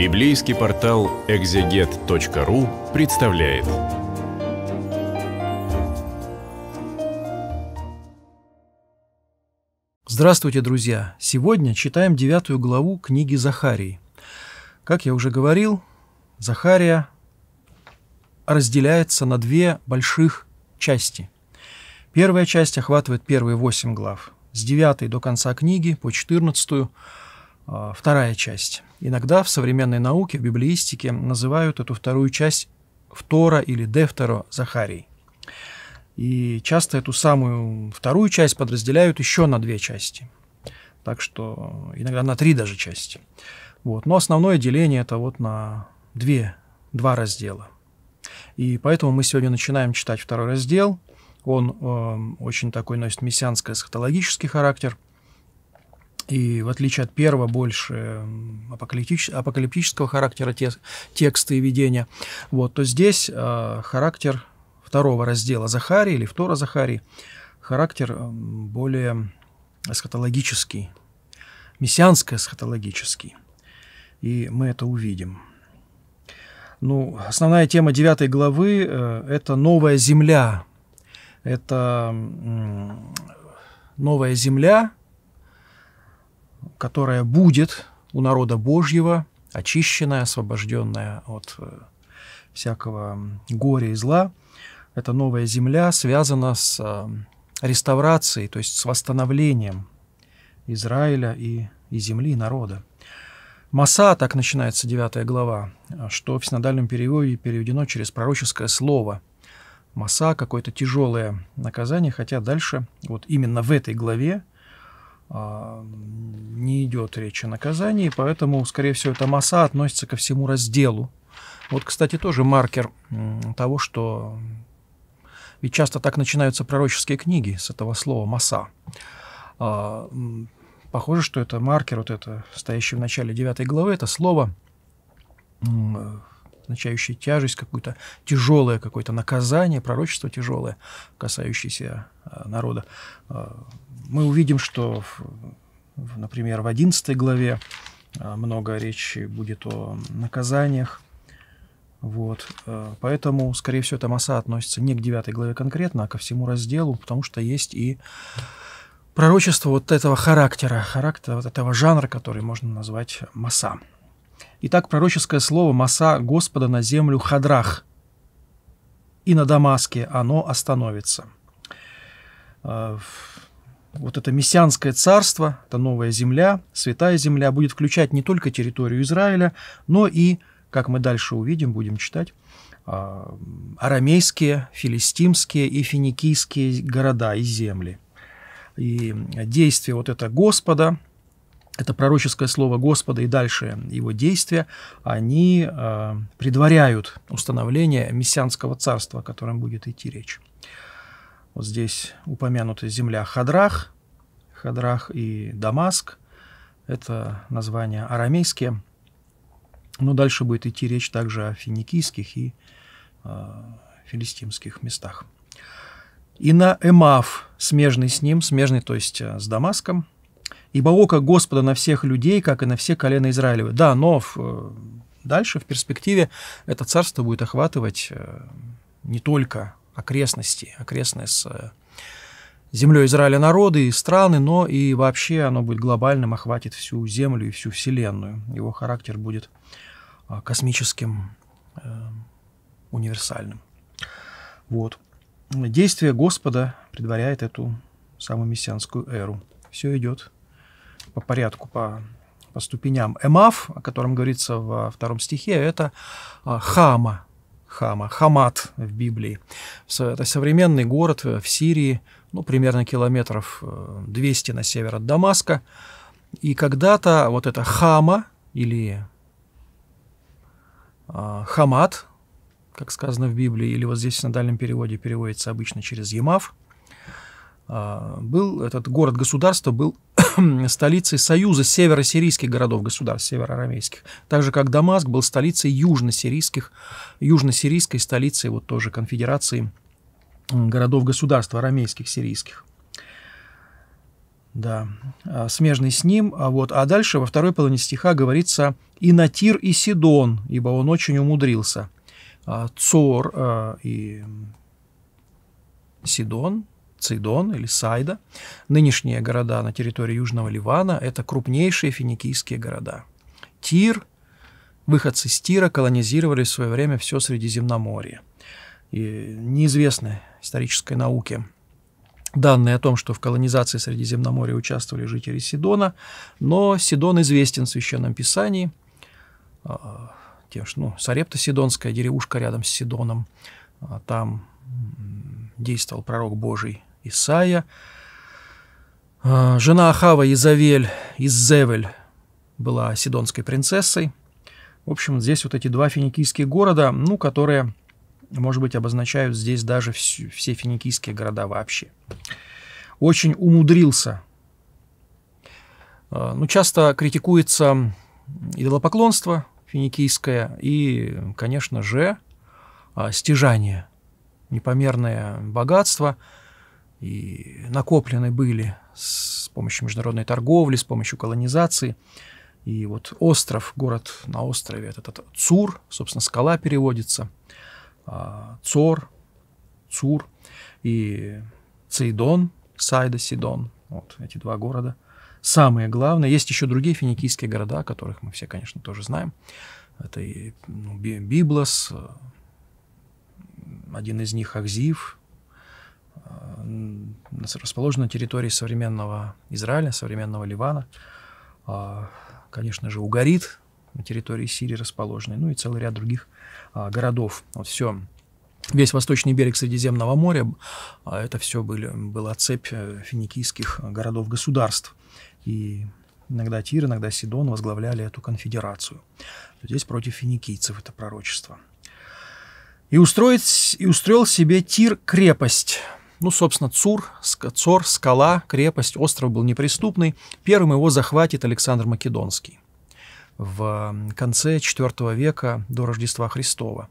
Библейский портал экзегет.ру представляет. Здравствуйте, друзья! Сегодня читаем девятую главу книги Захарии. Как я уже говорил, Захария разделяется на две больших части. Первая часть охватывает первые восемь глав. С девятой до конца книги по четырнадцатую. А, вторая часть. Иногда в современной науке, в библеистике, называют эту вторую часть втора или Дефторо Захарий. И часто эту самую вторую часть подразделяют еще на две части. Так что иногда на три даже части. Вот. Но основное деление это вот на две, два раздела. И поэтому мы сегодня начинаем читать второй раздел. Он э, очень такой носит мессианско-эсхатологический характер – и в отличие от первого, больше апокалиптич, апокалиптического характера те, текста и видения, вот, то здесь э, характер второго раздела Захарии или втора Захарии, характер более эсхатологический, мессианско-эсхатологический. И мы это увидим. Ну, основная тема 9 главы э, – это новая земля. Это э, новая земля – которая будет у народа Божьего, очищенная, освобожденная от э, всякого горя и зла. Эта новая земля связана с э, реставрацией, то есть с восстановлением Израиля и, и земли, и народа. Маса, так начинается 9 глава, э, что в синодальном переводе переведено через пророческое слово. Маса – какое-то тяжелое наказание, хотя дальше, вот именно в этой главе, а, не идет речь о наказании, поэтому, скорее всего, эта масса относится ко всему разделу. Вот, кстати, тоже маркер того, что... Ведь часто так начинаются пророческие книги с этого слова масса. А, похоже, что это маркер, вот это, стоящий в начале 9 главы, это слово означающее тяжесть, какое-то тяжелое какое-то наказание, пророчество тяжелое, касающееся э, народа. Э, мы увидим, что, например, в 11 главе э, много речи будет о наказаниях, вот. Поэтому, скорее всего, эта масса относится не к 9 главе конкретно, а ко всему разделу, потому что есть и пророчество вот этого характера, характер вот этого жанра, который можно назвать масса Итак, пророческое слово «Маса Господа на землю Хадрах» и на Дамаске оно остановится. Э, вот это мессианское царство, это новая земля, святая земля, будет включать не только территорию Израиля, но и, как мы дальше увидим, будем читать, э, арамейские, филистимские и финикийские города и земли. И действие вот это Господа – это пророческое слово Господа и дальше его действия, они э, предваряют установление мессианского царства, о котором будет идти речь. Вот здесь упомянута земля Хадрах, Хадрах и Дамаск. Это названия арамейские. Но дальше будет идти речь также о финикийских и э, филистимских местах. И на Эмав, смежный с ним, смежный, то есть э, с Дамаском, Ибо око Господа на всех людей, как и на все колена Израилевы. Да, но в, э, дальше, в перспективе, это царство будет охватывать э, не только окрестности, окрестные с э, землей Израиля народы и страны, но и вообще оно будет глобальным, охватит всю землю и всю вселенную. Его характер будет космическим, универсальным. Вот. Действие Господа предваряет эту самую мессианскую эру. Все идет по порядку, по, по ступеням. Эмав, о котором говорится во втором стихе, это а, Хама, Хама, Хамат в Библии. Это современный город в Сирии, ну, примерно километров 200 э, на север от Дамаска. И когда-то вот эта Хама или а, Хамат, как сказано в Библии, или вот здесь на дальнем переводе переводится обычно через Ямав, а, был этот город-государство был столицей Союза северо-сирийских городов-государств северо-арамейских, так же, как Дамаск был столицей южно-сирийских, южно-сирийской столицей вот тоже конфедерации городов-государств арамейских, сирийских. Да, а, смежный с ним. А, вот, а дальше во второй половине стиха говорится «И Натир, и Сидон, ибо он очень умудрился». А, Цор а, и Сидон, Цейдон или Сайда, нынешние города на территории Южного Ливана, это крупнейшие финикийские города. Тир, выходцы из Тира колонизировали в свое время все Средиземноморье. И неизвестны исторической науке данные о том, что в колонизации Средиземноморья участвовали жители Сидона, но Сидон известен в Священном Писании, а, тем, что ну, Сарепта Сидонская, деревушка рядом с Сидоном, а, там действовал пророк Божий Исаия, а, жена Ахава Изавель, из Зевель была сидонской принцессой. В общем, здесь вот эти два финикийские города, ну, которые, может быть, обозначают здесь даже все финикийские города вообще. Очень умудрился. А, ну, часто критикуется идолопоклонство финикийское и, конечно же, а, стяжание, непомерное богатство – и накоплены были с помощью международной торговли, с помощью колонизации. И вот остров, город на острове, этот, этот Цур, собственно, скала переводится, а, Цор, Цур и Цейдон, Сайда, Сидон, вот эти два города. Самые главные. Есть еще другие финикийские города, о которых мы все, конечно, тоже знаем. Это и ну, Библос, э, один из них Ахзив, Э, Расположена на территории современного Израиля, современного Ливана. А, конечно же, Угарит на территории Сирии расположенный, ну и целый ряд других а, городов. Вот все весь восточный берег Средиземного моря, а, это все были, была цепь э, финикийских городов-государств. И иногда Тир, иногда Сидон возглавляли эту конфедерацию. Здесь против финикийцев это пророчество. И, устроить, и устроил себе Тир крепость – ну, собственно, Цур, Цор, скала, крепость, остров был неприступный. Первым его захватит Александр Македонский в конце IV века до Рождества Христова,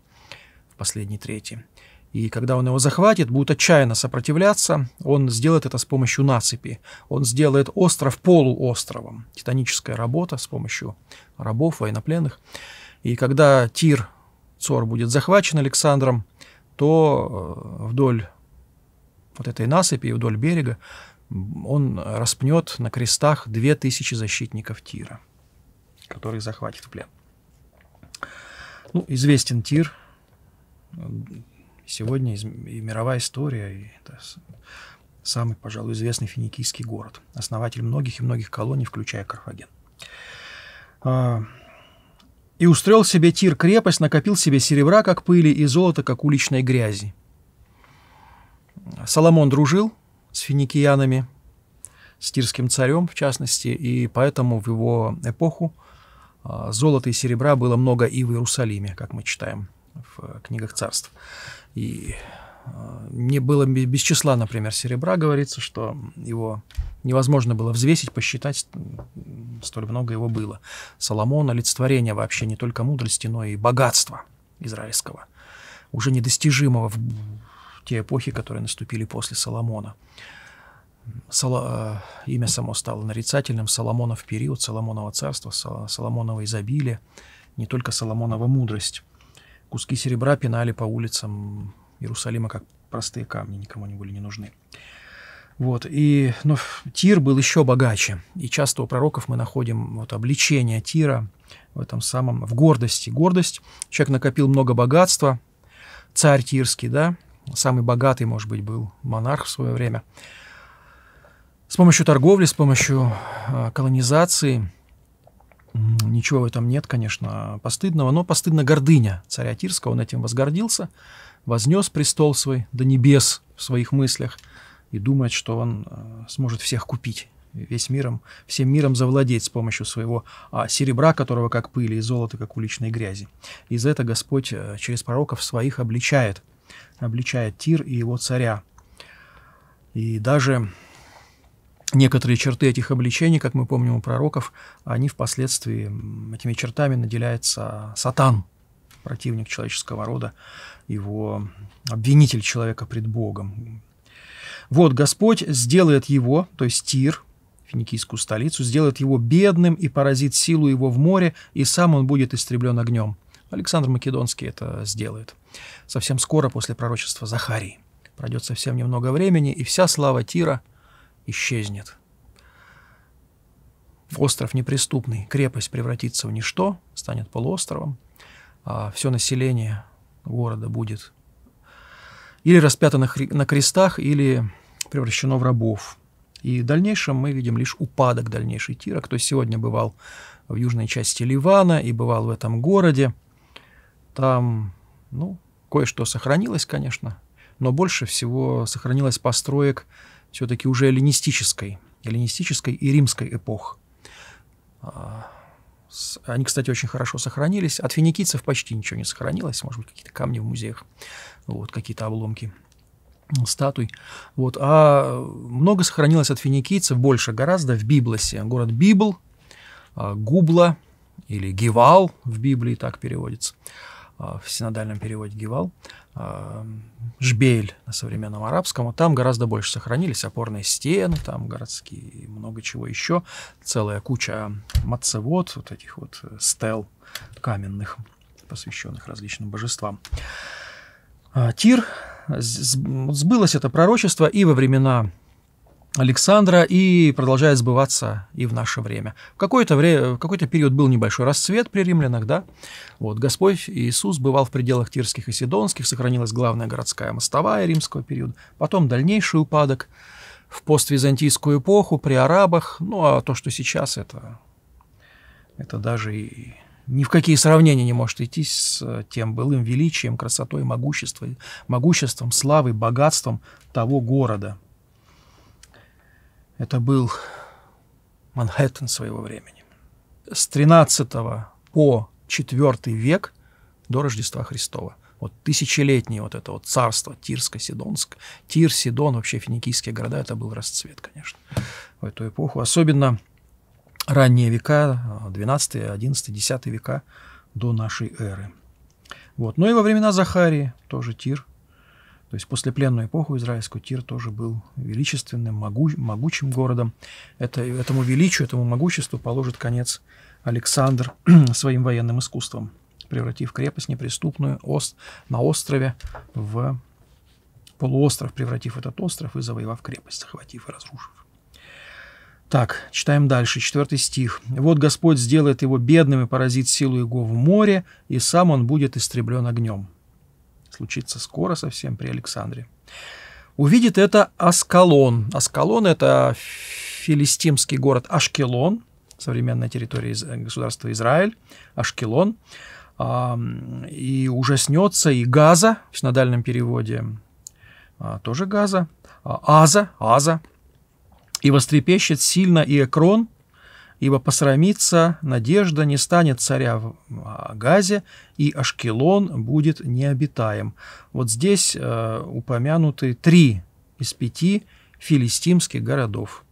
в последней трети. И когда он его захватит, будет отчаянно сопротивляться, он сделает это с помощью насыпи. Он сделает остров полуостровом. Титаническая работа с помощью рабов, военнопленных. И когда Тир, Цор будет захвачен Александром, то э, вдоль вот этой насыпи и вдоль берега, он распнет на крестах две тысячи защитников Тира, которых захватит в плен. Ну, известен Тир. Сегодня и мировая история, и это самый, пожалуй, известный финикийский город, основатель многих и многих колоний, включая Карфаген. А, и устроил себе Тир крепость, накопил себе серебра, как пыли, и золото, как уличной грязи. Соломон дружил с финикиянами, с тирским царем в частности, и поэтому в его эпоху а, золота и серебра было много и в Иерусалиме, как мы читаем в э, книгах царств. И а, не было без числа, например, серебра, говорится, что его невозможно было взвесить, посчитать, столь много его было. Соломон – олицетворение вообще не только мудрости, но и богатства израильского, уже недостижимого в те эпохи, которые наступили после Соломона. Соло, э, имя само стало нарицательным. Соломонов период, Соломонова царство, Соломоново изобилие, не только Соломонова мудрость. Куски серебра пинали по улицам Иерусалима, как простые камни, никому не были не нужны. Вот, и, но Тир был еще богаче. И часто у пророков мы находим вот обличение Тира в этом самом, в гордости. Гордость. Человек накопил много богатства, царь Тирский, да, самый богатый, может быть, был монарх в свое время. С помощью торговли, с помощью а, колонизации ничего в этом нет, конечно, постыдного, но постыдна гордыня царя Тирского, он этим возгордился, вознес престол свой до небес в своих мыслях и думает, что он а, сможет всех купить весь миром, всем миром завладеть с помощью своего а, серебра, которого как пыли, и золота, как уличной грязи. И за это Господь а, через пророков своих обличает обличая Тир и его царя. И даже некоторые черты этих обличений, как мы помним у пророков, они впоследствии, этими чертами наделяется сатан, противник человеческого рода, его обвинитель человека пред Богом. Вот Господь сделает его, то есть Тир, финикийскую столицу, сделает его бедным и поразит силу его в море, и сам он будет истреблен огнем. Александр Македонский это сделает совсем скоро после пророчества Захарии. Пройдет совсем немного времени, и вся слава Тира исчезнет. Остров неприступный, крепость превратится в ничто, станет полуостровом. А все население города будет или распято на, хри- на крестах, или превращено в рабов. И в дальнейшем мы видим лишь упадок дальнейшей Тира. Кто сегодня бывал в южной части Ливана и бывал в этом городе, там ну, кое-что сохранилось, конечно, но больше всего сохранилось построек все-таки уже эллинистической, эллинистической и римской эпох. А, они, кстати, очень хорошо сохранились. От финикийцев почти ничего не сохранилось. Может быть, какие-то камни в музеях, вот, какие-то обломки статуй. Вот. А много сохранилось от финикийцев, больше гораздо, в Библосе. Город Библ, а, Губла или Гевал в Библии так переводится – Э, в синодальном переводе Гивал, э, Жбель на современном арабском, а там гораздо больше сохранились опорные стены, там городские, много чего еще, целая куча мацевод, вот этих вот э, стел каменных, посвященных различным божествам. Тир, сбылось это пророчество, и во времена Александра и продолжает сбываться и в наше время. В какой-то, время, какой период был небольшой расцвет при римлянах, да? Вот, Господь Иисус бывал в пределах Тирских и Сидонских, сохранилась главная городская мостовая римского периода, потом дальнейший упадок в поствизантийскую эпоху при арабах, ну а то, что сейчас, это, это даже и ни в какие сравнения не может идти с э, тем былым величием, красотой, могуществом, могуществом славой, богатством того города – это был Манхэттен своего времени. С 13 по 4 век до Рождества Христова. Вот тысячелетнее вот это вот царство Тирско-Сидонск. Тир, Сидон, вообще финикийские города, это был расцвет, конечно, в эту эпоху. Особенно ранние века, 12, 11, 10 века до нашей эры. Вот. Ну и во времена Захарии тоже Тир то есть после пленную эпоху израильскую Тир тоже был величественным, могу, могучим городом. Это, этому величию, этому могуществу положит конец Александр своим военным искусством, превратив крепость неприступную ост, на острове в полуостров, превратив этот остров и завоевав крепость, захватив и разрушив. Так, читаем дальше, четвертый стих. «Вот Господь сделает его бедным и поразит силу его в море, и сам он будет истреблен огнем» случится скоро совсем при Александре. Увидит это Аскалон. Аскалон – это филистимский город Ашкелон, современная территория из, государства Израиль, Ашкелон. И ужаснется и Газа в синодальном переводе, а, тоже Газа, а, Аза, Аза. И вострепещет сильно и Экрон – ибо посрамится надежда не станет царя в а, Газе, и Ашкелон будет необитаем. Вот здесь э, упомянуты три из пяти филистимских городов.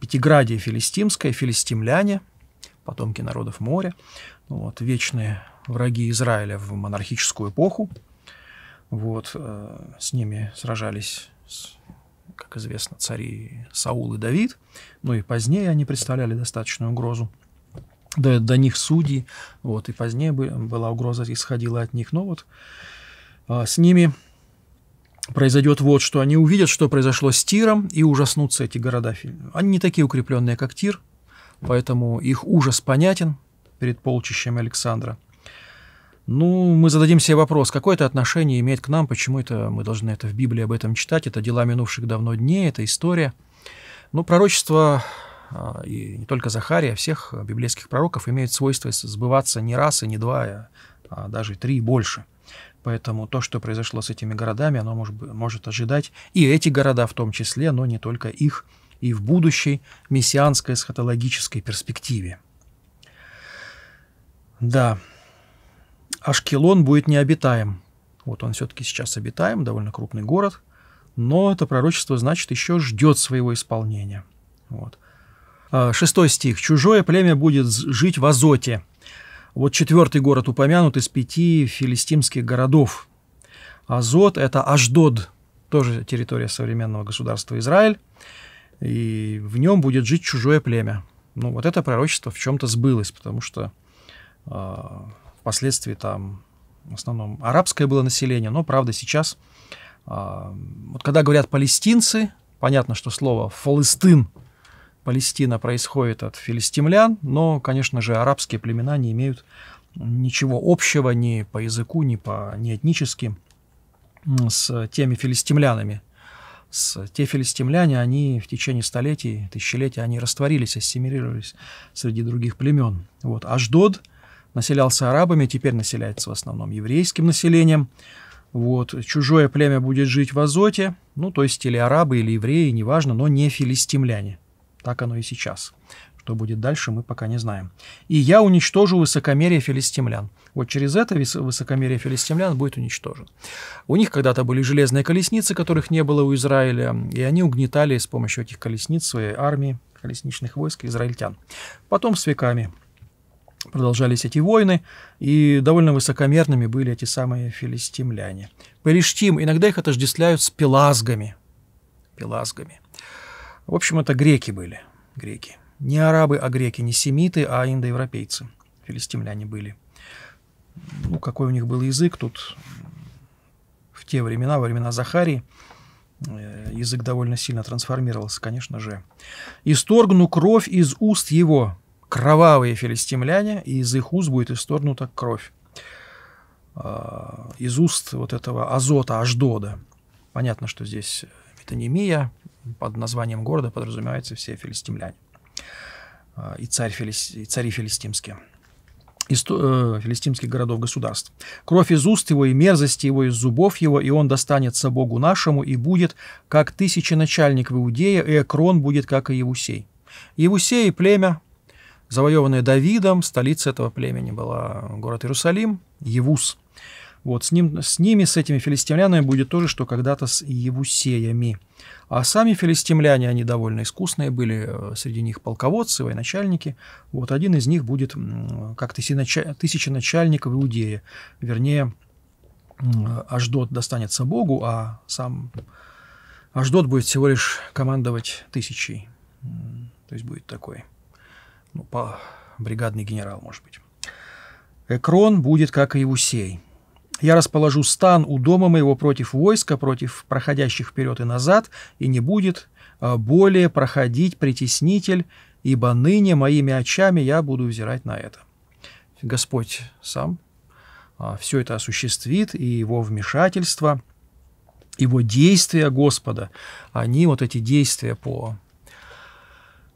Пятиградие филистимское, филистимляне, потомки народов моря, ну вот, вечные враги Израиля в монархическую эпоху. Вот, э, с ними сражались как известно, цари Саул и Давид, ну и позднее они представляли достаточную угрозу до, до них судьи, вот, и позднее бы, была угроза, исходила от них, но вот а, с ними произойдет вот что, они увидят, что произошло с Тиром, и ужаснутся эти города. Они не такие укрепленные, как Тир, поэтому их ужас понятен перед полчищем Александра. Ну, мы зададим себе вопрос, какое это отношение имеет к нам, почему это мы должны это в Библии об этом читать, это дела минувших давно дней, это история. Ну, пророчество, а, и не только Захария, а всех библейских пророков имеет свойство сбываться не раз и не два, а, а даже три и больше. Поэтому то, что произошло с этими городами, оно может, может ожидать и эти города в том числе, но не только их, и в будущей мессианской эсхатологической перспективе. Да, Ашкелон будет необитаем. Вот он все-таки сейчас обитаем, довольно крупный город, но это пророчество, значит, еще ждет своего исполнения. Вот. А, шестой стих. «Чужое племя будет жить в Азоте». Вот четвертый город упомянут из пяти филистимских городов. Азот – это Аждод, тоже территория современного государства Израиль, и в нем будет жить чужое племя. Ну, вот это пророчество в чем-то сбылось, потому что а, впоследствии там в основном арабское было население, но, правда, сейчас, а, вот когда говорят палестинцы, понятно, что слово «фалыстын» Палестина происходит от филистимлян, но, конечно же, арабские племена не имеют ничего общего ни по языку, ни по ни этнически с теми филистимлянами. С, те филистимляне, они в течение столетий, тысячелетий, они растворились, ассимилировались среди других племен. Вот. Аждод – населялся арабами, теперь населяется в основном еврейским населением. Вот. Чужое племя будет жить в Азоте, ну, то есть или арабы, или евреи, неважно, но не филистимляне. Так оно и сейчас. Что будет дальше, мы пока не знаем. И я уничтожу высокомерие филистимлян. Вот через это высокомерие филистимлян будет уничтожено. У них когда-то были железные колесницы, которых не было у Израиля, и они угнетали с помощью этих колесниц своей армии, колесничных войск израильтян. Потом с веками продолжались эти войны, и довольно высокомерными были эти самые филистимляне. Перештим, иногда их отождествляют с пелазгами. Пелазгами. В общем, это греки были, греки. Не арабы, а греки, не семиты, а индоевропейцы. Филистимляне были. Ну, какой у них был язык тут в те времена, во времена Захарии, э, язык довольно сильно трансформировался, конечно же. «Исторгну кровь из уст его, кровавые филистимляне, и из их уст будет исторгнута кровь. А, из уст вот этого азота, аждода. Понятно, что здесь метанемия, под названием города подразумеваются все филистимляне а, и, царь филист и цари филистимские из э, филистимских городов-государств. Кровь из уст его и мерзости его из зубов его, и он достанется Богу нашему, и будет, как тысячи начальник в Иудее, и Экрон будет, как и Евусей. Евусей – племя, завоеванная Давидом, столица этого племени была город Иерусалим, Евус. Вот, с, ним, с ними, с этими филистимлянами будет то же, что когда-то с евусеями. А сами филистимляне, они довольно искусные были, э, среди них полководцы, военачальники. Вот один из них будет как тысяча начальников Иудее. Вернее, Аждот достанется Богу, а сам Аждот будет всего лишь командовать тысячей. То есть будет такой ну, по бригадный генерал, может быть. Экрон будет, как и Евусей. Я расположу стан у дома моего против войска, против проходящих вперед и назад, и не будет а, более проходить притеснитель, ибо ныне моими очами я буду взирать на это. Господь сам а, все это осуществит, и его вмешательство, его действия Господа, они вот эти действия по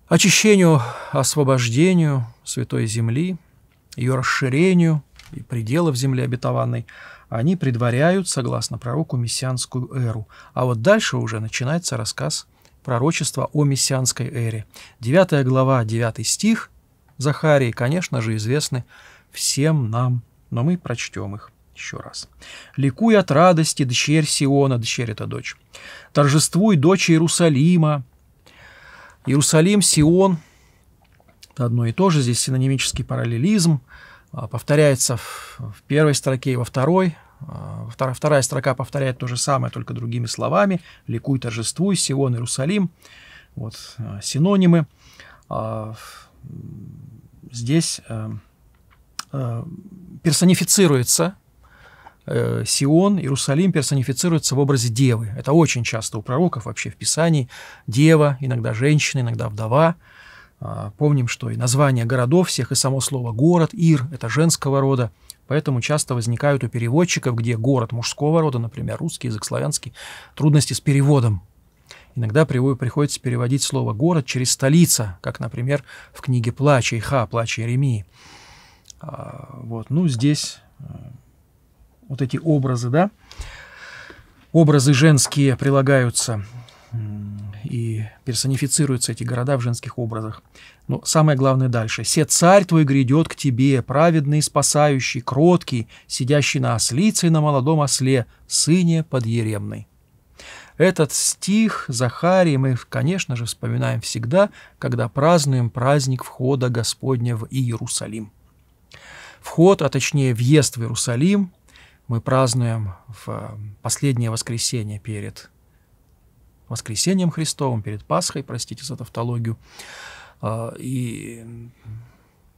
очищению, освобождению Святой Земли, ее расширению и пределов земли обетованной, они предваряют, согласно пророку, мессианскую эру. А вот дальше уже начинается рассказ пророчества о мессианской эре. 9 глава, 9 стих Захарии, конечно же, известны всем нам, но мы прочтем их еще раз. «Ликуй от радости, дочерь Сиона», дочерь – это дочь, «торжествуй, дочь Иерусалима, Иерусалим, Сион, это одно и то же, здесь синонимический параллелизм, а, повторяется в, первой строке и во второй, а, Вторая, вторая строка повторяет то же самое, только другими словами. «Ликуй, торжествуй», «Сион», «Иерусалим». Вот а, синонимы. Здесь э, э, персонифицируется Э, Сион, Иерусалим персонифицируется в образе девы. Это очень часто у пророков вообще в Писании. Дева, иногда женщина, иногда вдова. А, помним, что и название городов всех, и само слово «город», «ир» — это женского рода. Поэтому часто возникают у переводчиков, где город мужского рода, например, русский язык, славянский, трудности с переводом. Иногда приходится переводить слово «город» через «столица», как, например, в книге «Плача» Иха, «Плача Еремии». А, вот. Ну, здесь э, вот эти образы, да, образы женские прилагаются и персонифицируются эти города в женских образах. Но самое главное дальше. «Се царь твой грядет к тебе, праведный, спасающий, кроткий, сидящий на ослице и на молодом осле, сыне подъеремный». Этот стих Захарии мы, конечно же, вспоминаем всегда, когда празднуем праздник входа Господня в Иерусалим. Вход, а точнее въезд в Иерусалим мы празднуем в э, последнее воскресенье перед воскресением Христовым, перед Пасхой, простите за тавтологию, э, и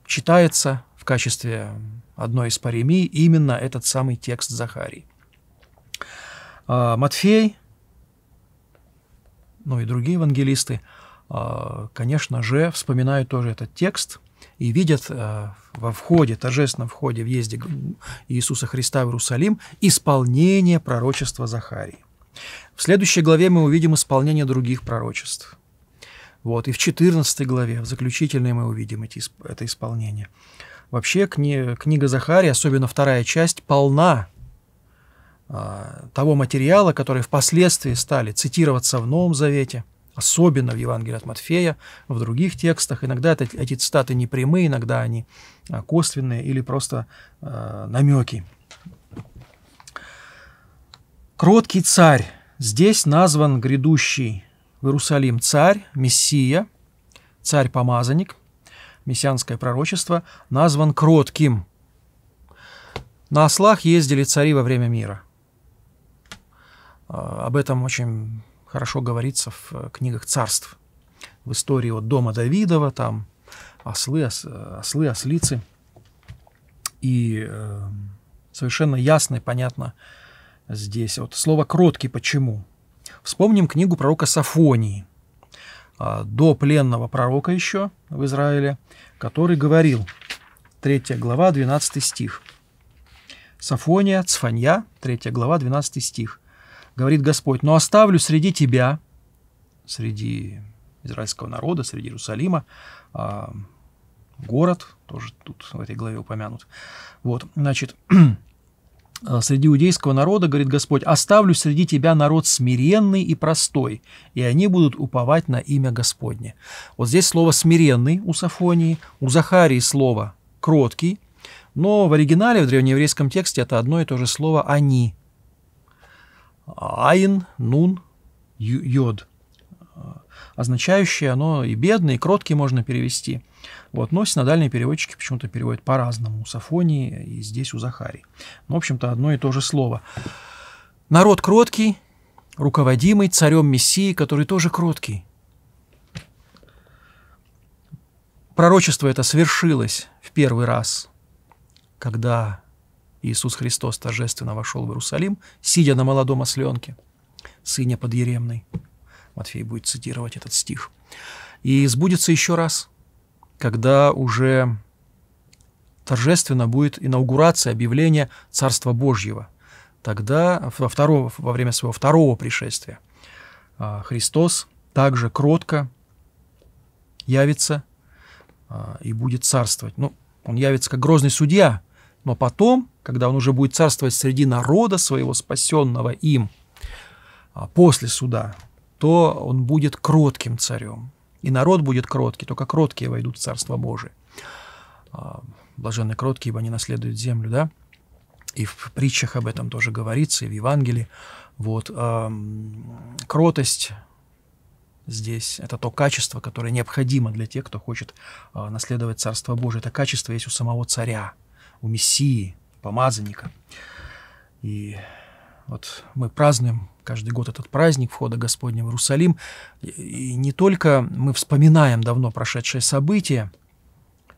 читается в качестве одной из паремий именно этот самый текст Захарии. Э, Матфей, ну и другие евангелисты, конечно же, вспоминают тоже этот текст – и видят э, во входе, торжественном входе, въезде Иисуса Христа в Иерусалим исполнение пророчества Захарии. В следующей главе мы увидим исполнение других пророчеств. Вот, и в 14 главе, в заключительной, мы увидим эти, это исполнение. Вообще кни, книга Захарии, особенно вторая часть, полна э, того материала, который впоследствии стали цитироваться в Новом Завете – особенно в Евангелии от Матфея, в других текстах. Иногда это, эти цитаты не прямые, иногда они а, косвенные или просто э, намеки. Кроткий царь. Здесь назван грядущий в Иерусалим царь, мессия, царь-помазанник, мессианское пророчество, назван кротким. На ослах ездили цари во время мира а, – об этом очень хорошо говорится в э, книгах царств. В истории от дома Давидова, там ослы, ос, э, ослы ослицы. И э, совершенно ясно и понятно здесь. Вот слово «кроткий» почему? Вспомним книгу пророка Сафонии, э, до пленного пророка еще в Израиле, который говорил, 3 глава, 12 стих. Сафония, Цфанья, 3 глава, 12 стих говорит Господь, но оставлю среди тебя, среди израильского народа, среди Иерусалима, а, город, тоже тут в этой главе упомянут. Вот, значит, а, среди иудейского народа, говорит Господь, оставлю среди тебя народ смиренный и простой, и они будут уповать на имя Господне. Вот здесь слово «смиренный» у Сафонии, у Захарии слово «кроткий», но в оригинале, в древнееврейском тексте, это одно и то же слово «они», Айн, нун, йод а, означающее, оно и бедный, и кроткий можно перевести. Вот, но синодальные переводчики почему-то переводят по-разному у Сафонии и здесь у Захарии. Но, ну, в общем-то, одно и то же слово. Народ кроткий, руководимый царем Мессии, который тоже кроткий. Пророчество это свершилось в первый раз, когда Иисус Христос торжественно вошел в Иерусалим, сидя на молодом осленке, сыне подъеремной. Матфей будет цитировать этот стих. И сбудется еще раз, когда уже торжественно будет инаугурация, объявление Царства Божьего. Тогда, во, второго, во время своего второго пришествия, а, Христос также кротко явится а, и будет царствовать. Ну, он явится как грозный судья, но потом, когда он уже будет царствовать среди народа своего, спасенного им, а, после суда, то он будет кротким царем. И народ будет кроткий, только кроткие войдут в Царство Божие. А, Блаженные кроткие, ибо они наследуют землю, да? И в притчах об этом тоже говорится, и в Евангелии. Вот. А, кротость здесь. Это то качество, которое необходимо для тех, кто хочет наследовать Царство Божие. Это качество есть у самого царя у Мессии, помазанника. И вот мы празднуем каждый год этот праздник входа Господня в Иерусалим. И не только мы вспоминаем давно прошедшее событие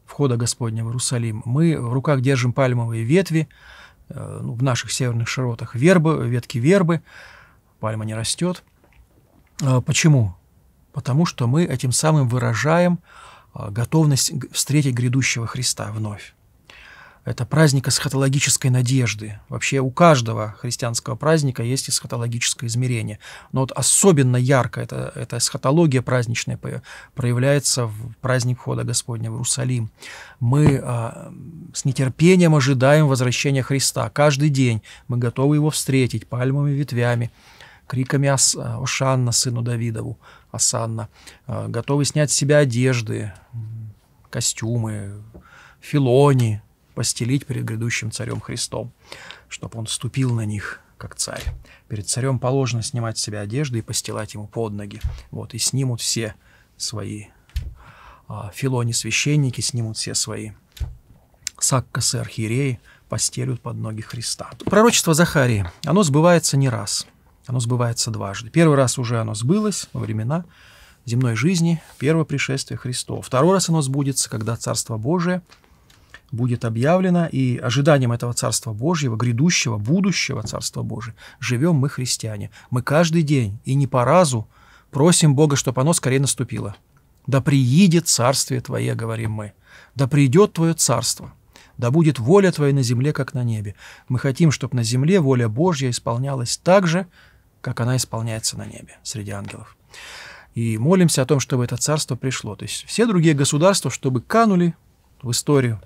входа Господня в Иерусалим, мы в руках держим пальмовые ветви, э, ну, в наших северных широтах вербы, ветки вербы, пальма не растет. А почему? Потому что мы этим самым выражаем а, готовность встретить грядущего Христа вновь это праздник эсхатологической надежды. Вообще у каждого христианского праздника есть эсхатологическое измерение. Но вот особенно ярко эта, эта эсхатология праздничная проявляется в праздник Хода Господня в Иерусалим. Мы а, с нетерпением ожидаем возвращения Христа. Каждый день мы готовы его встретить пальмами, ветвями, криками Ос, «Ошанна, сыну Давидову!» «Осанна!» а, Готовы снять с себя одежды, костюмы, филони – постелить перед грядущим царем Христом, чтобы он ступил на них, как царь. Перед царем положено снимать с себя одежды и постилать ему под ноги. Вот, и снимут все свои а, филони-священники, снимут все свои саккосы архиереи, постелют под ноги Христа. Пророчество Захарии, оно сбывается не раз, оно сбывается дважды. Первый раз уже оно сбылось во времена земной жизни, первое пришествие Христова. Второй раз оно сбудется, когда Царство Божие – будет объявлено, и ожиданием этого Царства Божьего, грядущего, будущего Царства Божьего, живем мы, христиане. Мы каждый день и не по разу просим Бога, чтобы оно скорее наступило. «Да приедет Царствие Твое», — говорим мы, — «да придет Твое Царство». Да будет воля Твоя на земле, как на небе. Мы хотим, чтобы на земле воля Божья исполнялась так же, как она исполняется на небе среди ангелов. И молимся о том, чтобы это царство пришло. То есть все другие государства, чтобы канули в историю,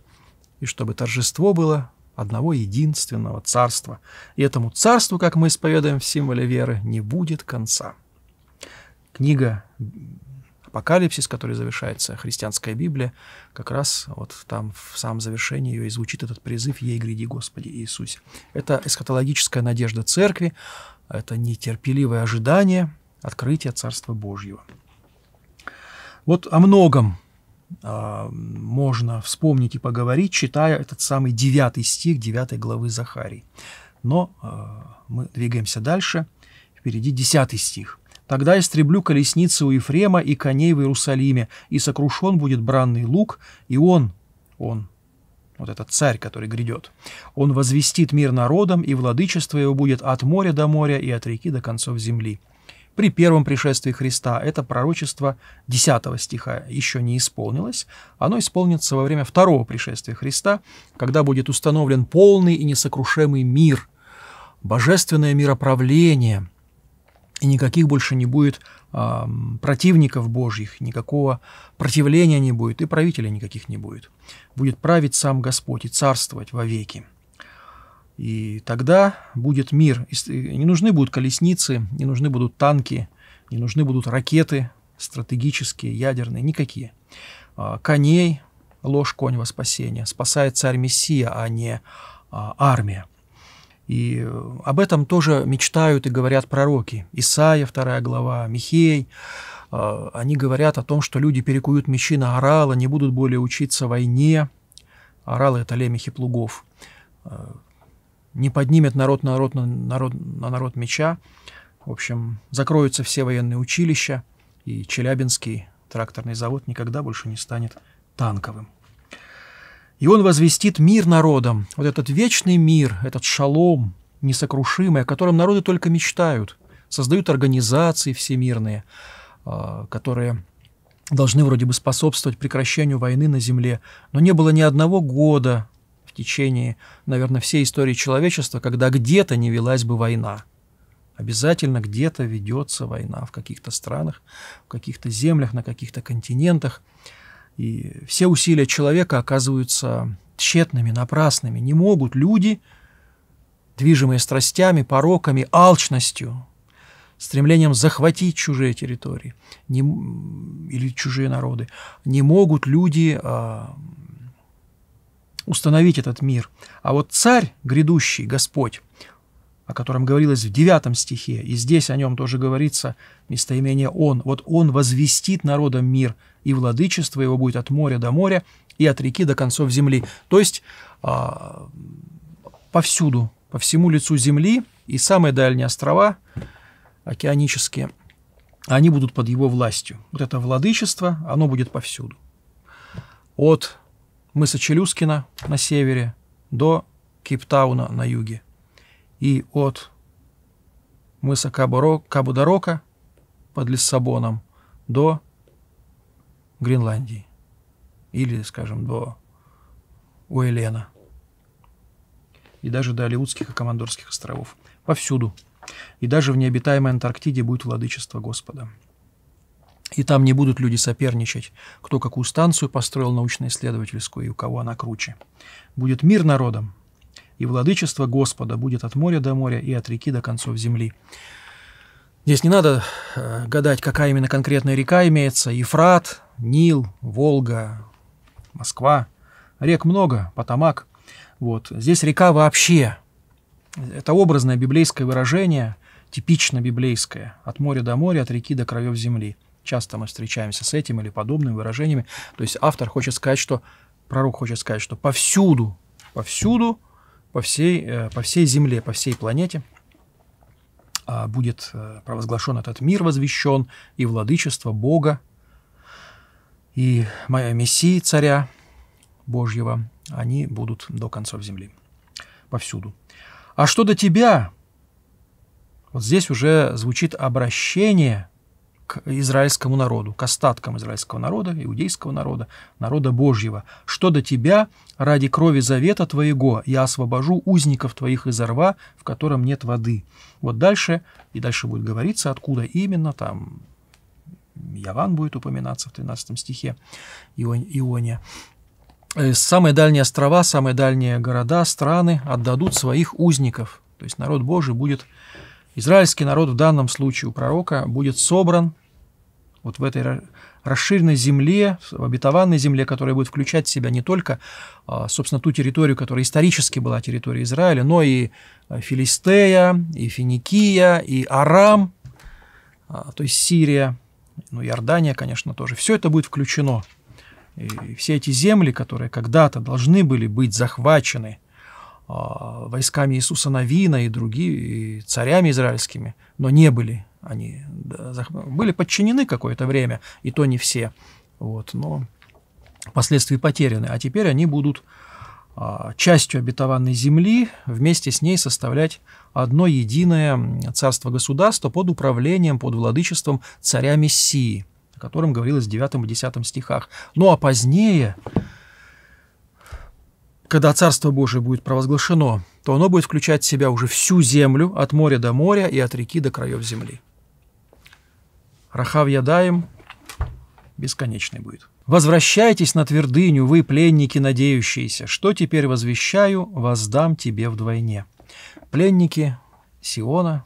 и чтобы торжество было одного единственного царства, и этому царству, как мы исповедуем в символе веры, не будет конца. Книга Апокалипсис, который завершается, христианская Библия, как раз вот там в самом завершении ее и звучит этот призыв «Ей гряди, Господи Иисусе». Это эсхатологическая надежда церкви, это нетерпеливое ожидание открытия Царства Божьего. Вот о многом а, можно вспомнить и поговорить, читая этот самый девятый стих девятой главы Захарии. Но а, мы двигаемся дальше. Впереди десятый стих. «Тогда истреблю колесницы у Ефрема и коней в Иерусалиме, и сокрушен будет бранный лук, и он, он, вот этот царь, который грядет. Он возвестит мир народом и владычество его будет от моря до моря и от реки до концов земли при первом пришествии Христа. Это пророчество 10 стиха еще не исполнилось. Оно исполнится во время второго пришествия Христа, когда будет установлен полный и несокрушимый мир, божественное мироправление, и никаких больше не будет э, противников Божьих, никакого противления не будет, и правителей никаких не будет. Будет править сам Господь и царствовать вовеки. веки. И тогда будет мир. Не нужны будут колесницы, не нужны будут танки, не нужны будут ракеты стратегические, ядерные, никакие. А, коней, ложь конь во спасение. Спасает царь Мессия, а не а, армия. И э, об этом тоже мечтают и говорят пророки. Исаия, вторая глава, Михей. А, они говорят о том, что люди перекуют мечи на орала, не будут более учиться войне. Оралы – это лемехи плугов не поднимет народ, народ, народ, на народ меча. В общем, закроются все военные училища, и Челябинский тракторный завод никогда больше не станет танковым. И он возвестит мир народам, вот этот вечный мир, этот шалом несокрушимый, о котором народы только мечтают, создают организации всемирные, а, которые должны вроде бы способствовать прекращению войны на земле, но не было ни одного года течение, наверное, всей истории человечества, когда где-то не велась бы война. Обязательно где-то ведется война в каких-то странах, в каких-то землях, на каких-то континентах. И все усилия человека оказываются тщетными, напрасными. Не могут люди, движимые страстями, пороками, алчностью, стремлением захватить чужие территории не, или чужие народы, не могут люди а, установить этот мир. А вот царь, грядущий, Господь, о котором говорилось в девятом стихе, и здесь о нем тоже говорится местоимение «он». Вот он возвестит народом мир, и владычество его будет от моря до моря и от реки до концов земли. То есть а, повсюду, по всему лицу земли и самые дальние острова океанические, они будут под его властью. Вот это владычество, оно будет повсюду. От мыса Челюскина на севере до Кейптауна на юге. И от мыса Кабударока под Лиссабоном до Гренландии. Или, скажем, до Уэлена. И даже до Алиутских и Командорских островов. Повсюду. И даже в необитаемой Антарктиде будет владычество Господа. И там не будут люди соперничать, кто какую станцию построил научно-исследовательскую и у кого она круче. Будет мир народам, и владычество Господа будет от моря до моря и от реки до концов земли. Здесь не надо э, гадать, какая именно конкретная река имеется. Ефрат, Нил, Волга, Москва. Рек много, Потамак. Вот. Здесь река вообще. Это образное библейское выражение, типично библейское. От моря до моря, от реки до краев земли. Часто мы встречаемся с этим или подобными выражениями. То есть автор хочет сказать, что пророк хочет сказать, что повсюду, повсюду, по всей, э, по всей земле, по всей планете а, будет э, провозглашен этот мир, возвещен, и владычество Бога, и моя Мессии, Царя Божьего, они будут до концов земли, повсюду. А что до тебя? Вот здесь уже звучит обращение – израильскому народу, к остаткам израильского народа, иудейского народа, народа Божьего, что до тебя ради крови завета твоего я освобожу узников твоих из рва, в котором нет воды. Вот дальше, и дальше будет говориться, откуда именно там Яван будет упоминаться в 13 стихе Ионе. «Э, самые дальние острова, самые дальние города, страны отдадут своих узников. То есть народ Божий будет, израильский народ в данном случае у пророка будет собран вот в этой расширенной земле, в обетованной земле, которая будет включать в себя не только, а, собственно, ту территорию, которая исторически была территорией Израиля, но и а, Филистея, и Финикия, и Арам, а, то есть Сирия, ну, Иордания, конечно, тоже. Все это будет включено. И все эти земли, которые когда-то должны были быть захвачены войсками Иисуса Навина и другими и царями израильскими, но не были они были подчинены какое-то время, и то не все. Вот, но впоследствии потеряны. А теперь они будут а, частью обетованной земли, вместе с ней составлять одно единое царство-государство под управлением, под владычеством царя Мессии, о котором говорилось в 9 и 10 стихах. Ну а позднее, когда Царство Божие будет провозглашено, то оно будет включать в себя уже всю землю от моря до моря и от реки до краев земли. Рахав Ядаем бесконечный будет. «Возвращайтесь на твердыню, вы, пленники, надеющиеся, что теперь возвещаю, воздам тебе вдвойне». Пленники Сиона,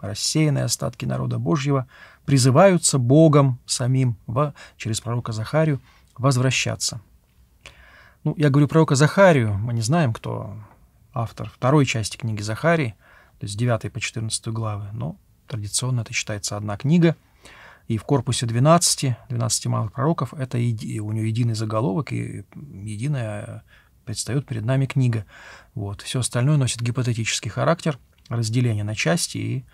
рассеянные остатки народа Божьего, призываются Богом самим во, через пророка Захарию возвращаться. Ну, я говорю пророка Захарию, мы не знаем, кто автор второй части книги Захарии, то есть 9 по 14 главы, но традиционно это считается одна книга – и в корпусе 12, 12 малых пророков, это еди, у нее единый заголовок и единая предстает перед нами книга. Вот. Все остальное носит гипотетический характер, разделение на части и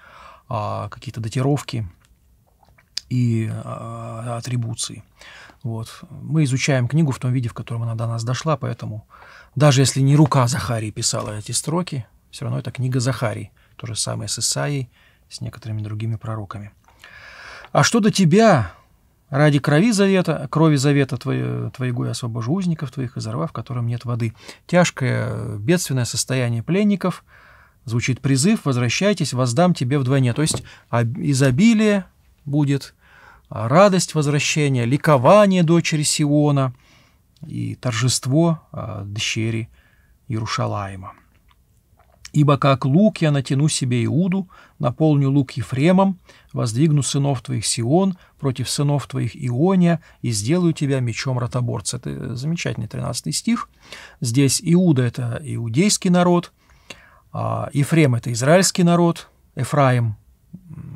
а, какие-то датировки и а, атрибуции. Вот. Мы изучаем книгу в том виде, в котором она до нас дошла, поэтому даже если не рука Захарии писала эти строки, все равно это книга Захарии. То же самое с Исаией, с некоторыми другими пророками. А что до тебя, ради крови завета, крови завета твоего, твоего освобожу узников твоих и зарва, в котором нет воды. Тяжкое, бедственное состояние пленников. Звучит призыв, возвращайтесь, воздам тебе вдвойне. То есть изобилие будет, радость возвращения, ликование дочери Сиона и торжество а, дочери Иерушалаима. Ибо как лук я натяну себе Иуду, наполню лук Ефремом, воздвигну сынов твоих Сион против сынов твоих Иония и сделаю тебя мечом ротоборца». Это замечательный 13 стих. Здесь Иуда – это иудейский народ, а Ефрем – это израильский народ, Эфраим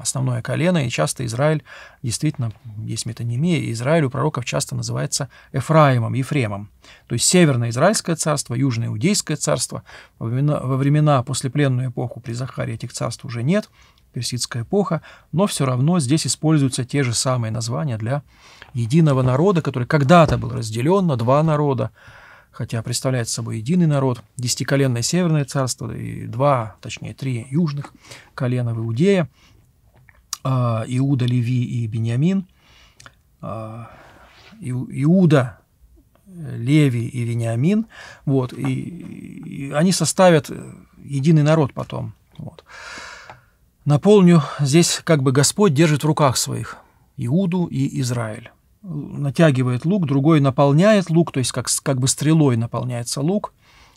основное колено, и часто Израиль, действительно, есть метанемия, Израиль у пророков часто называется Эфраимом, Ефремом. То есть Северное Израильское царство, Южное Иудейское царство. Во времена, во времена послепленную эпоху при Захаре этих царств уже нет, персидская эпоха, но все равно здесь используются те же самые названия для единого народа, который когда-то был разделен на два народа, хотя представляет собой единый народ, десятиколенное Северное царство и два, точнее три южных колена в Иудея, а, Иуда, Леви и Бениамин. А, Иуда, Леви и Вениамин, вот, и, и они составят единый народ потом. Вот. Наполню, здесь как бы Господь держит в руках своих Иуду и Израиль натягивает лук, другой наполняет лук, то есть как, как бы стрелой наполняется лук,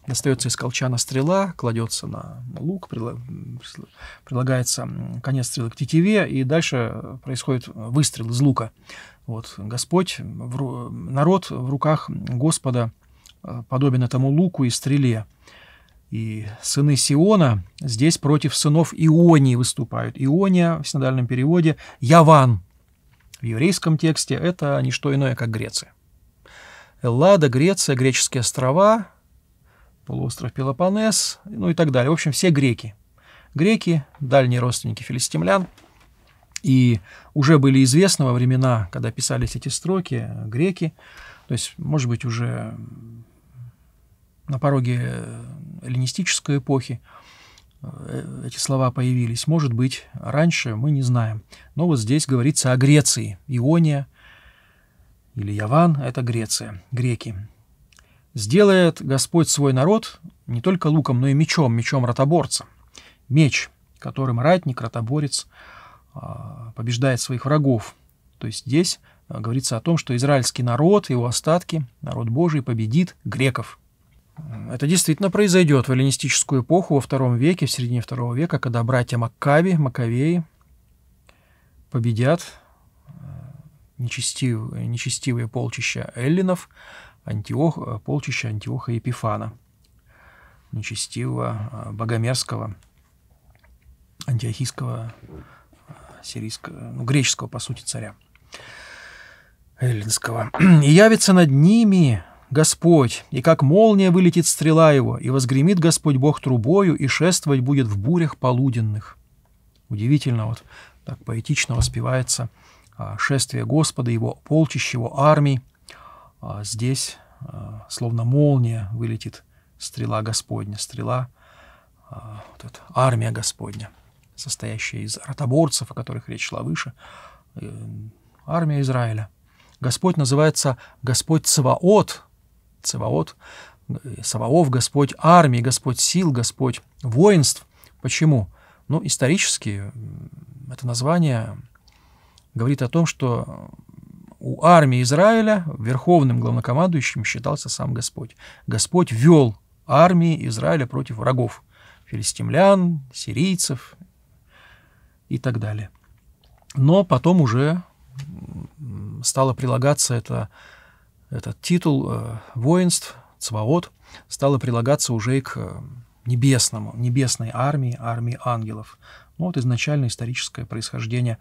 достается из колчана стрела, кладется на, лук, прилагается конец стрелы к тетиве, и дальше происходит выстрел из лука. Вот, Господь, в, народ в руках Господа э, подобен этому луку и стреле. И сыны Сиона здесь против сынов Ионии выступают. Иония в синодальном переводе «Яван», в еврейском тексте это не что иное, как Греция. Эллада, Греция, греческие острова, полуостров Пелопонес, ну и так далее. В общем, все греки. Греки, дальние родственники филистимлян. И уже были известны во времена, когда писались эти строки, греки, то есть, может быть, уже на пороге эллинистической эпохи, Э, эти слова появились. Может быть, раньше мы не знаем. Но вот здесь говорится о Греции. Иония или Яван — это Греция, греки. «Сделает Господь свой народ не только луком, но и мечом, мечом ротоборца. Меч, которым ратник, ротоборец а, побеждает своих врагов. То есть здесь э, говорится о том, что израильский народ, его остатки, народ Божий победит греков. Это действительно произойдет в эллинистическую эпоху во втором веке, в середине второго века, когда братья Маккави, Маковеи победят э, нечестив, нечестивые полчища эллинов, Антиох, э, полчища Антиоха Епифана, нечестивого э, богомерзкого антиохийского сирийского, ну, греческого, по сути, царя эллинского. «И явится над ними Господь, и как молния вылетит стрела его, и возгремит Господь Бог трубою, и шествовать будет в бурях полуденных». Удивительно, вот так поэтично воспевается а, шествие Господа, его полчищ, его армий. А, здесь а, словно молния вылетит стрела Господня, стрела, вот эта, армия Господня, состоящая из ротоборцев, о которых речь шла выше, э, армия Израиля. Господь называется Господь Цаваот, Цаваот, Саваоф, Господь армии, Господь сил, Господь воинств. Почему? Ну, исторически это название говорит о том, что у армии Израиля верховным главнокомандующим считался сам Господь. Господь вел армии Израиля против врагов – филистимлян, сирийцев и так далее. Но потом уже стало прилагаться это этот титул э, воинств, цваот, стало прилагаться уже и к э, небесному, небесной армии, армии ангелов. Ну, вот изначально историческое происхождение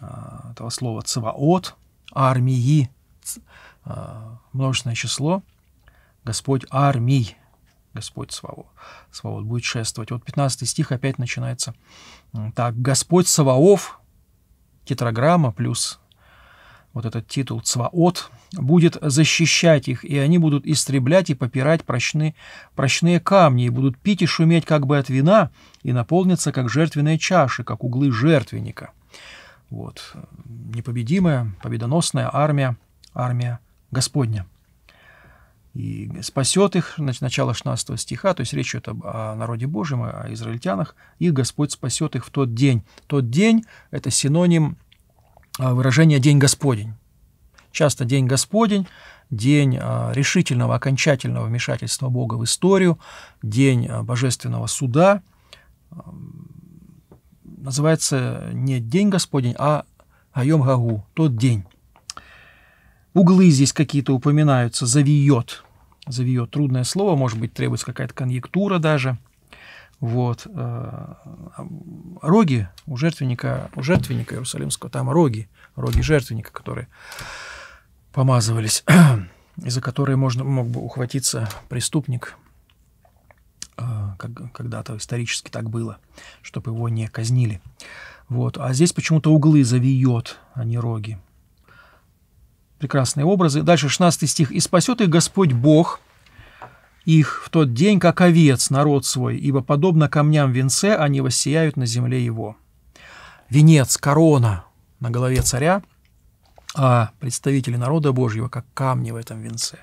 э, этого слова «цваот», «армии», ц, э, множественное число, «Господь армий», Господь Саваоф. Саваоф будет шествовать. Вот 15 стих опять начинается так. Господь Саваоф, тетраграмма плюс вот этот титул Цваот, будет защищать их, и они будут истреблять и попирать прочны, прочные камни, и будут пить и шуметь как бы от вина, и наполнятся как жертвенные чаши, как углы жертвенника. Вот. Непобедимая, победоносная армия, армия Господня. И спасет их, начало 16 стиха, то есть речь идет о народе Божьем, о израильтянах, и Господь спасет их в тот день. Тот день – это синоним Э, выражение «день Господень». Часто «день Господень» день э, решительного, окончательного вмешательства Бога в историю, день э, божественного суда. Эм, называется не День Господень, а Айом Гагу, тот день. Углы здесь какие-то упоминаются, завиет. Завиет – трудное слово, может быть, требуется какая-то конъектура даже – вот. Э, роги у жертвенника, у жертвенника Иерусалимского, там роги, роги жертвенника, которые помазывались, из-за которые можно, мог бы ухватиться преступник, э, как, когда-то исторически так было, чтобы его не казнили. Вот. А здесь почему-то углы завиет, а не роги. Прекрасные образы. Дальше 16 стих. «И спасет их Господь Бог, их в тот день, как овец, народ свой, ибо подобно камням венце они воссияют на земле его». Венец, корона на голове царя, а представители народа Божьего, как камни в этом венце,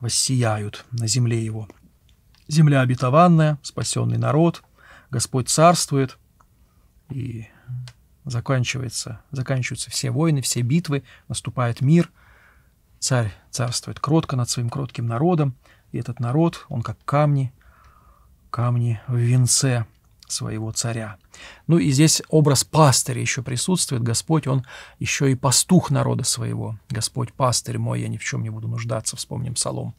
воссияют на земле его. Земля обетованная, спасенный народ, Господь царствует, и заканчивается, заканчиваются все войны, все битвы, наступает мир, царь царствует кротко над своим кротким народом, и этот народ, он как камни, камни в венце своего царя. Ну и здесь образ пастыря еще присутствует. Господь, он еще и пастух народа своего. Господь, пастырь мой, я ни в чем не буду нуждаться, вспомним Псалом.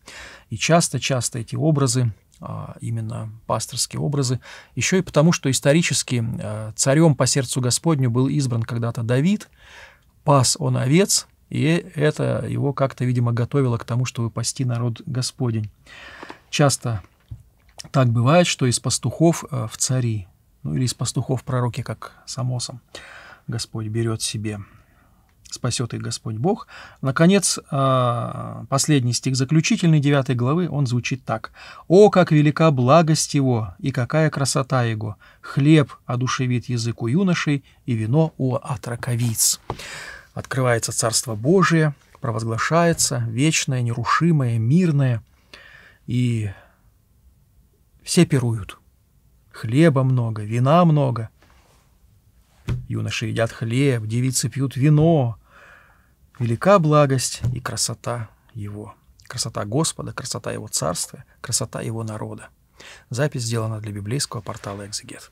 И часто-часто эти образы, а, именно пасторские образы, еще и потому, что исторически а, царем по сердцу Господню был избран когда-то Давид, пас он овец, и это его как-то, видимо, готовило к тому, чтобы пасти народ Господень. Часто так бывает, что из пастухов э, в цари, ну или из пастухов пророки, как самосом, Господь берет себе, спасет их Господь Бог. Наконец, э, последний стих заключительный 9 главы, он звучит так. «О, как велика благость его, и какая красота его! Хлеб одушевит язык у юношей, и вино у отраковиц» открывается Царство Божие, провозглашается вечное, нерушимое, мирное, и все пируют. Хлеба много, вина много. Юноши едят хлеб, девицы пьют вино. Велика благость и красота его. Красота Господа, красота его царства, красота его народа. Запись сделана для библейского портала «Экзегет».